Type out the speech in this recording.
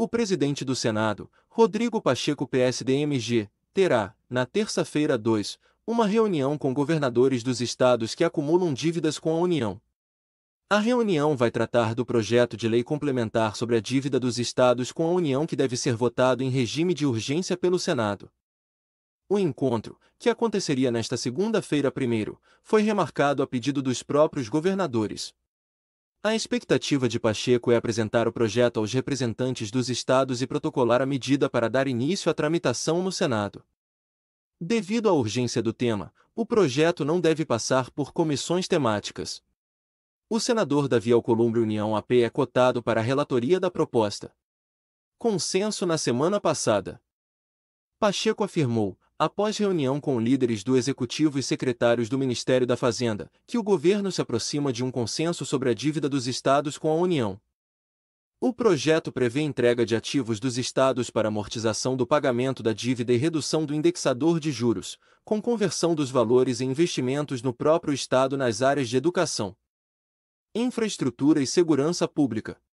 O presidente do Senado, Rodrigo Pacheco PSDMG, terá, na terça-feira 2, uma reunião com governadores dos estados que acumulam dívidas com a União. A reunião vai tratar do projeto de lei complementar sobre a dívida dos estados com a União que deve ser votado em regime de urgência pelo Senado. O encontro, que aconteceria nesta segunda-feira primeiro, foi remarcado a pedido dos próprios governadores. A expectativa de Pacheco é apresentar o projeto aos representantes dos estados e protocolar a medida para dar início à tramitação no Senado. Devido à urgência do tema, o projeto não deve passar por comissões temáticas. O senador Davi Alcolumbre União AP é cotado para a relatoria da proposta. Consenso na semana passada. Pacheco afirmou: após reunião com líderes do Executivo e secretários do Ministério da Fazenda, que o governo se aproxima de um consenso sobre a dívida dos estados com a União. O projeto prevê entrega de ativos dos estados para amortização do pagamento da dívida e redução do indexador de juros, com conversão dos valores em investimentos no próprio estado nas áreas de educação, infraestrutura e segurança pública,